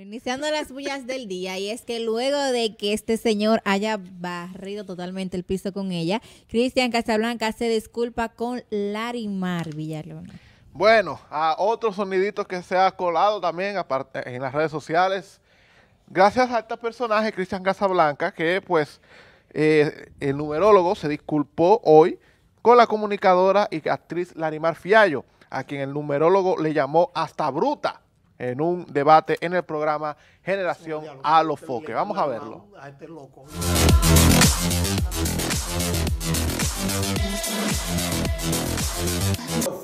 iniciando las bullas del día, y es que luego de que este señor haya barrido totalmente el piso con ella, Cristian Casablanca se disculpa con Larimar Villalona. Bueno, a otros soniditos que se ha colado también en las redes sociales. Gracias a este personaje, Cristian Casablanca, que pues eh, el numerólogo se disculpó hoy con la comunicadora y actriz Larimar Fiallo, a quien el numerólogo le llamó hasta bruta en un debate en el programa Generación a los Foques. Vamos a verlo. A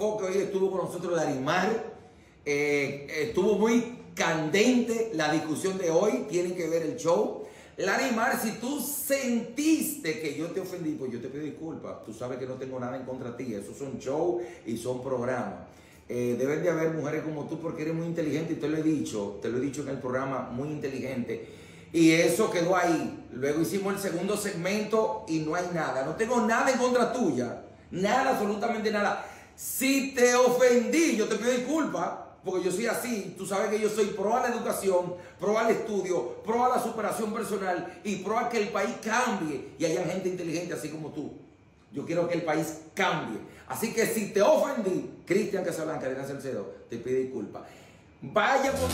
hoy estuvo con nosotros de Eh, estuvo muy candente la discusión de hoy. Tienen que ver el show. Larimar, si tú sentiste que yo te ofendí, pues yo te pido disculpas. Tú sabes que no tengo nada en contra de ti. Eso son show y son programas. Eh, deben de haber mujeres como tú porque eres muy inteligente y te lo he dicho, te lo he dicho en el programa, muy inteligente. Y eso quedó ahí. Luego hicimos el segundo segmento y no hay nada. No tengo nada en contra tuya. Nada, absolutamente nada. Si te ofendí, yo te pido disculpas porque yo soy así, tú sabes que yo soy pro a la educación, pro al estudio, pro a la superación personal y pro a que el país cambie y haya gente inteligente así como tú. Yo quiero que el país cambie. Así que si te ofendí, Cristian Casablanca, Elena Salcedo, te pide disculpas. Vaya por...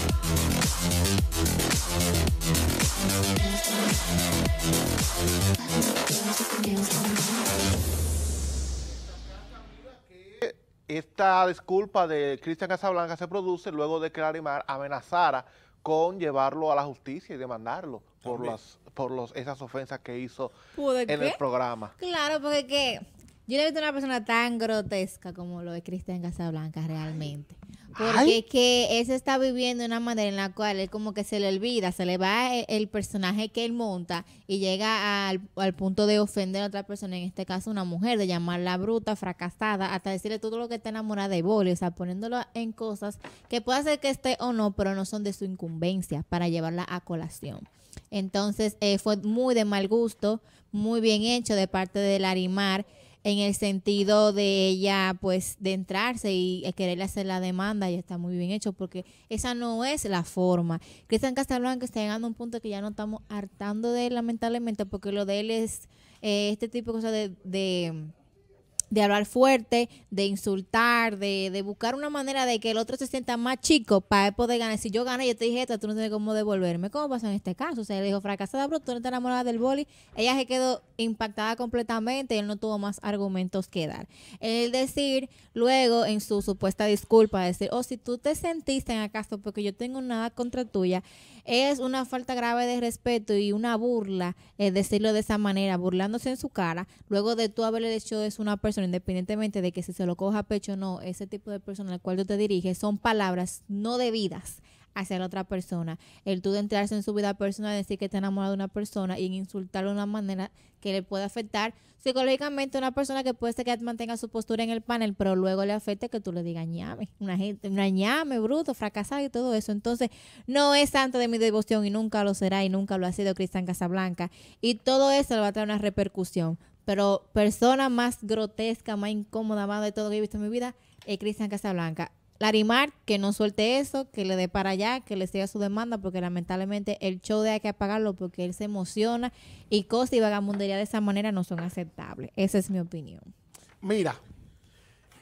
Esta disculpa de Cristian Casablanca se produce luego de que Larimar amenazara con llevarlo a la justicia y demandarlo por, las, por los, esas ofensas que hizo en el programa. Claro, porque yo le he visto una persona tan grotesca como lo de Cristian Casablanca realmente. Porque es que él se está viviendo de una manera en la cual él como que se le olvida, se le va el, personaje que él monta y llega al, al, punto de ofender a otra persona, en este caso una mujer, de llamarla bruta, fracasada, hasta decirle todo lo que está enamorada de Boli, o sea, poniéndolo en cosas que puede ser que esté o no, pero no son de su incumbencia para llevarla a colación. Entonces eh, fue muy de mal gusto, muy bien hecho de parte de Larimar en el sentido de ella pues de entrarse y eh, quererle hacer la demanda y está muy bien hecho porque esa no es la forma. Cristian que está llegando a un punto que ya no estamos hartando de él lamentablemente porque lo de él es eh, este tipo de cosas de de hablar fuerte, de insultar, de, de, buscar una manera de que el otro se sienta más chico para poder ganar. Si yo gano yo te dije esto, tú no tienes cómo devolverme. ¿Cómo pasó en este caso? O sea, le dijo, fracasada, bro, tú no estás enamorada del boli. Ella se quedó impactada completamente y él no tuvo más argumentos que dar. El decir luego en su supuesta disculpa, decir, oh, si tú te sentiste en acaso porque yo tengo nada contra tuya, es una falta grave de respeto y una burla eh, decirlo de esa manera, burlándose en su cara, luego de tú haberle hecho es una persona independientemente de que si se lo coja a pecho o no, ese tipo de persona al cual tú te diriges, son palabras no debidas hacia la otra persona. El tú de entrarse en su vida personal, decir que está enamorado de una persona y insultarlo de una manera que le pueda afectar psicológicamente a una persona que puede ser que mantenga su postura en el panel, pero luego le afecte que tú le digas ñame, una gente, una ñame, bruto, fracasado y todo eso. Entonces, no es santo de mi devoción y nunca lo será y nunca lo ha sido Cristian Casablanca. Y todo eso le va a traer una repercusión pero persona más grotesca, más incómoda, más de todo que he visto en mi vida, es Cristian Casablanca. Larimar, que no suelte eso, que le dé para allá, que le siga su demanda, porque lamentablemente el show de hay que apagarlo porque él se emociona y cosas y vagamundería de esa manera no son aceptables. Esa es mi opinión. Mira,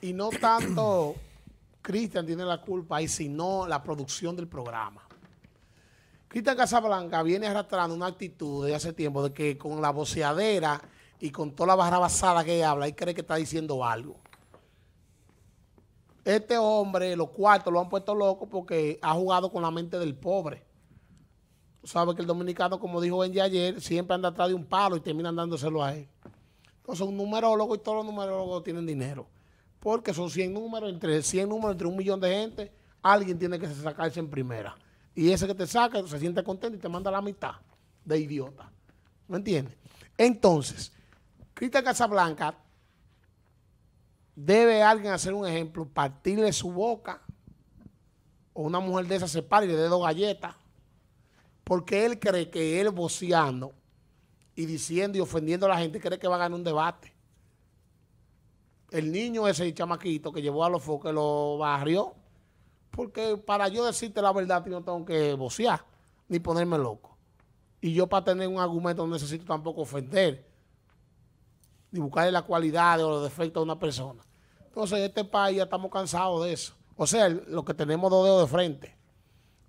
y no tanto Cristian tiene la culpa ahí, sino la producción del programa. Cristian Casablanca viene arrastrando una actitud de hace tiempo de que con la voceadera y con toda la barra basada que habla, él cree que está diciendo algo. Este hombre, los cuartos lo han puesto loco porque ha jugado con la mente del pobre. Tú sabes que el dominicano, como dijo Benji ayer, siempre anda atrás de un palo y terminan dándoselo a él. Entonces, un numerólogo y todos los numerólogos tienen dinero. Porque son 100 números, entre 100 números, entre un millón de gente, alguien tiene que sacarse en primera. Y ese que te saca se siente contento y te manda la mitad de idiota. ¿Me entiendes? Entonces, Cristian Casablanca debe alguien hacer un ejemplo, partirle su boca o una mujer de esa se para y le dé dos galletas porque él cree que él voceando y diciendo y ofendiendo a la gente cree que va a ganar un debate. El niño ese chamaquito que llevó a los que lo barrió porque para yo decirte la verdad yo no tengo que vocear ni ponerme loco. Y yo para tener un argumento no necesito tampoco ofender ni buscarle la cualidad o los defectos de una persona. Entonces, en este país ya estamos cansados de eso. O sea, lo que tenemos dos dedos de frente.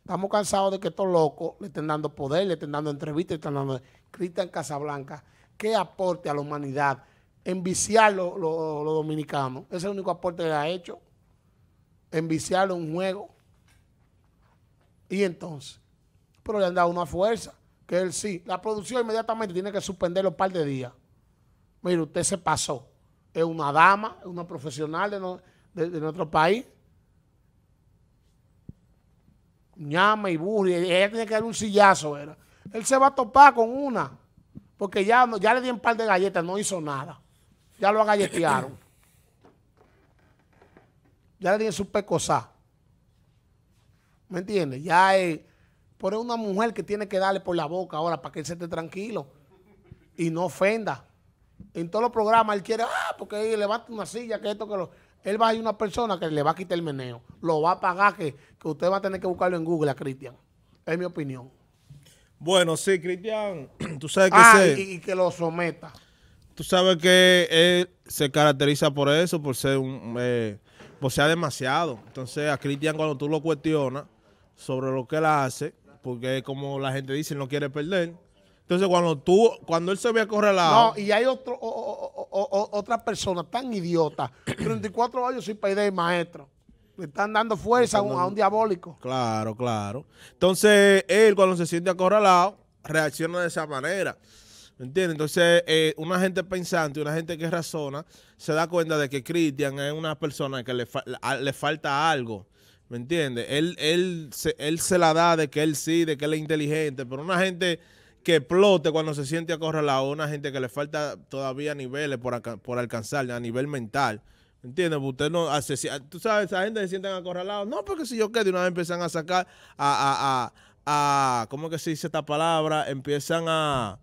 Estamos cansados de que estos locos le estén dando poder, le estén dando entrevistas, le estén dando... en Casablanca, ¿qué aporte a la humanidad? Enviciar los lo, dominicanos. Ese es el único aporte que ha hecho. Enviciarlo un juego. Y entonces, pero le han dado una fuerza, que él sí. La producción inmediatamente tiene que suspenderlo un par de días mire, usted se pasó. Es una dama, es una profesional de, nuestro país. Ñama y burri, ella tiene que dar un sillazo, era. Él se va a topar con una, porque ya, ya le di un par de galletas, no hizo nada. Ya lo agalletearon. ya le di su pecosá. ¿Me entiendes? Ya es, por una mujer que tiene que darle por la boca ahora para que él se esté tranquilo y no ofenda. En todos los programas él quiere, ah, porque ahí levanta una silla, que esto, que lo. Él va a ir a una persona que le va a quitar el meneo. Lo va a pagar, que, usted va a tener que buscarlo en Google a Cristian. Es mi opinión. Bueno, sí, Cristian, tú sabes que. Ah, y, que lo someta. Tú sabes que él se caracteriza por eso, por ser un. Eh, por ser demasiado. Entonces, a Cristian, cuando tú lo cuestionas sobre lo que él hace, porque como la gente dice, no quiere perder entonces, cuando tú, cuando él se ve acorralado. No, y hay otro, o, otra persona tan idiota. 34 años sin país, maestro. Le están dando fuerza a un diabólico. Claro, claro. Entonces, él cuando se siente acorralado, reacciona de esa manera. ¿Me entiendes? Entonces, eh, una gente pensante, una gente que razona, se da cuenta de que Cristian es una persona que le, le falta algo. ¿Me entiendes? Él, él, él se la da de que él sí, de que él es inteligente, pero una gente que explote cuando se siente acorralado, una gente que le falta todavía niveles por, alcanzar a nivel mental. ¿Entiendes? Usted no hace, ah, tú sabes, esa gente se sienten acorralados. No, porque si yo quedo, una vez empiezan a sacar a, a, a, ¿cómo que se dice esta palabra? Empiezan a,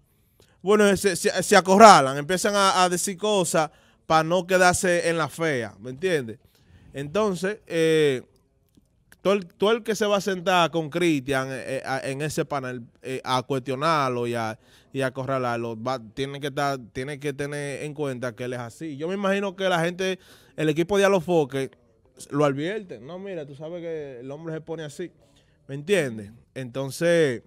bueno, se, acorralan, empiezan a, a decir cosas para no quedarse en la fea, ¿me entiendes? Entonces, eh, todo el, que se va a sentar con Cristian eh, eh, en ese panel eh, a cuestionarlo y a, y a acorralarlo, tiene, que estar, tiene que tener en cuenta que él es así. Yo me imagino que la gente, el equipo de Alofoque, lo advierte. No, mira, tú sabes que el hombre se pone así. ¿Me entiendes? Entonces,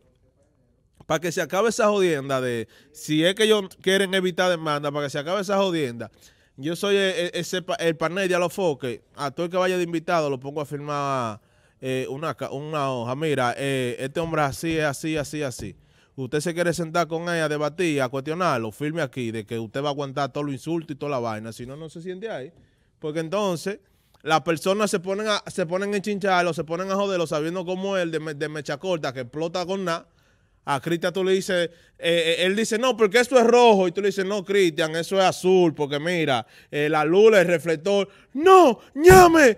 para que se acabe esa jodienda de, si es que ellos quieren evitar demanda, para que se acabe esa jodienda, yo soy ese, el panel de Alofoque, a todo el que vaya de invitado lo pongo a firmar eh, una, una hoja, mira, eh, este hombre así, es así, así, así. Usted se quiere sentar con ella a debatir, a cuestionarlo, firme aquí, de que usted va a aguantar todo lo insulto y toda la vaina, si no, no se siente ahí. Porque entonces las personas se ponen a, se ponen a chincharlo, se ponen a joderlo, sabiendo cómo él de, de mecha corta que explota con nada a Cristian tú le dices, eh, eh, él dice, no, porque esto es rojo. Y tú le dices, no, Cristian, eso es azul, porque mira, eh, la luz, el reflector. No, ñame.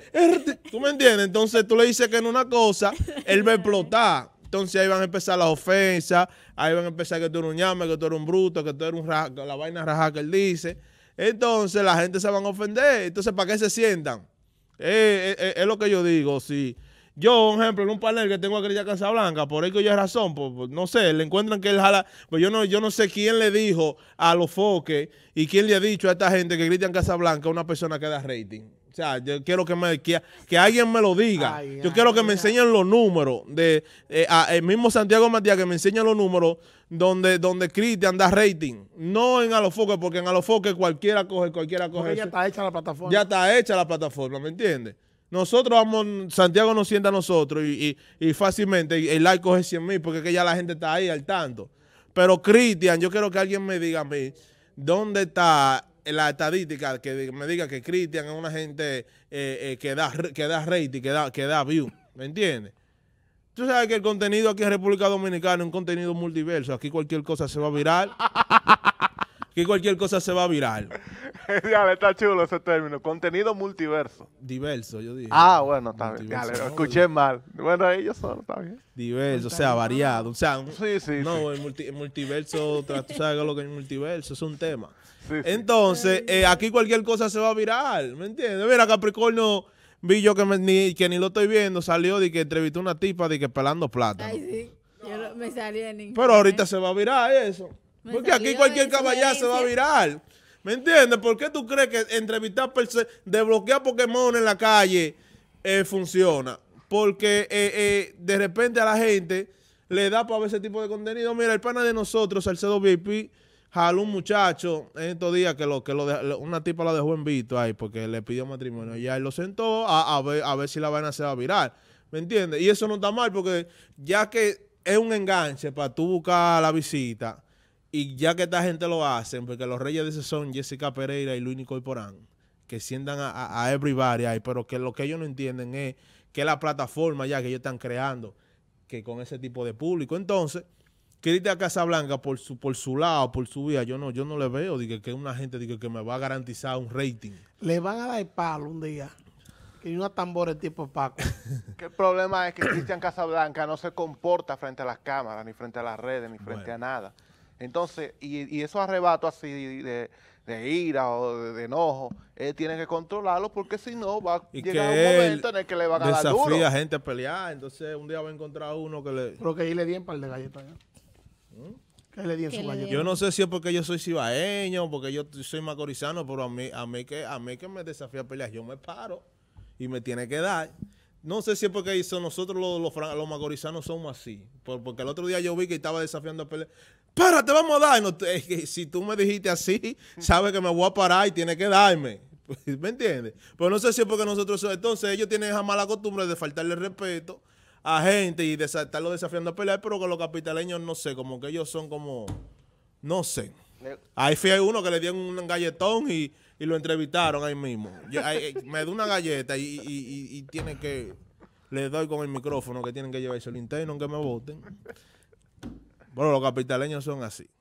¿Tú me entiendes? Entonces tú le dices que en una cosa, él va a explotar. Entonces ahí van a empezar las ofensas, ahí van a empezar que tú eres un ñame, que tú eres un bruto, que tú eres un la vaina raja que él dice. Entonces la gente se van a ofender. Entonces, ¿para qué se sientan? es lo que yo digo, sí. Yo, un ejemplo, en un panel que tengo a ya blanca, por ahí que yo hay razón, pues, pues, no sé, le encuentran que él jala, pues yo no, yo no sé quién le dijo a los foques y quién le ha dicho a esta gente que Cristian Casablanca es una persona que da rating. O sea, yo quiero que, me, que, alguien me lo diga. yo quiero que me enseñen los números. de eh, El mismo Santiago Matías que me enseña los números donde, donde Cristian da rating. No en a Alofoque, porque en Alofoque cualquiera coge, cualquiera coge. ya está hecha la plataforma. Ya está hecha la plataforma, ¿me entiendes? Nosotros vamos, Santiago nos sienta a nosotros y, fácilmente el like coge 100 mil porque que ya la gente está ahí al tanto. Pero Cristian, yo quiero que alguien me diga a mí, ¿dónde está la estadística que me diga que Cristian es una gente eh, eh, que, da, que rating, que da, que view? ¿Me entiendes? Tú sabes que el contenido aquí en República Dominicana es un contenido multiverso. Aquí cualquier cosa se va a viral. Aquí cualquier cosa se va a viral. Ya, está chulo ese término. Contenido multiverso. Diverso, yo dije. Ah, bueno, está bien. escuché mal. Bueno, ellos yo solo, está bien. Diverso, o sea, variado. O sea, sí, sí. No, El, multiverso, tú sabes lo que es multiverso, es un tema. Entonces, eh, aquí cualquier cosa se va a virar, ¿me entiendes? Mira, Capricornio vi yo que, ni, que ni lo estoy viendo, salió de que entrevistó una tipa de que pelando plata. Ay, sí. Yo me salí de Pero ahorita se va a virar eso. Porque aquí cualquier caballazo se va a virar. ¿Me entiendes? ¿Por qué tú crees que entrevistar, desbloquear Pokémon en la calle eh, funciona? Porque eh, eh, de repente a la gente le da para ver ese tipo de contenido. Mira, el pana de nosotros, Salcedo VIP, jaló un muchacho en estos días que lo que una tipa lo dejó en visto ahí porque le pidió matrimonio y él lo sentó a, ver, a ver si la vaina se va a virar. ¿Me entiendes? Y eso no está mal porque ya que es un enganche para tú buscar la visita, y ya que esta gente lo hacen, porque los reyes de ese son Jessica Pereira y Luis Nicol Porán, que sientan a, everybody ahí, pero que lo que ellos no entienden es que la plataforma ya que ellos están creando, que con ese tipo de público. Entonces, Cristian Casablanca, por su, por su lado, por su vida, yo no, yo no le veo, dije que una gente digo, que me va a garantizar un rating. Le van a dar el palo un día. Y una tambora tipo Paco. que el problema es que Cristian Casablanca no se comporta frente a las cámaras, ni frente a las redes, ni frente a nada. Entonces, y, y esos arrebatos así de, ira o de, enojo, él tiene que controlarlo porque si no va a llegar un momento en el que le va a dar duro. Desafía gente a pelear, entonces un día va a encontrar uno que le... Pero que ahí le di en par de galletas. ya ¿Mm? le di en su galleta. Yo no sé si es porque yo soy cibaeño, porque yo soy macorizano, pero a mí, a mí, que, a mí que me desafía a pelear, yo me paro y me tiene que dar. No sé si es porque nosotros los, los, magorizanos somos así. porque el otro día yo vi que estaba desafiando a para te vamos a dar! si tú me dijiste así, sabes que me voy a parar y tiene que darme. ¿Me entiendes? Pero pues no sé si es porque nosotros... Entonces ellos tienen esa mala costumbre de faltarle respeto a gente y de estarlo desafiando a pelear, pero con los capitaleños no sé, como que ellos son como... No sé. Ahí fui uno que le dieron un galletón y, lo entrevistaron ahí mismo. Eh, me da una galleta y, y, tiene que. Le doy con el micrófono que tienen que llevarse el interno, que me voten. Bueno, los capitaleños son así.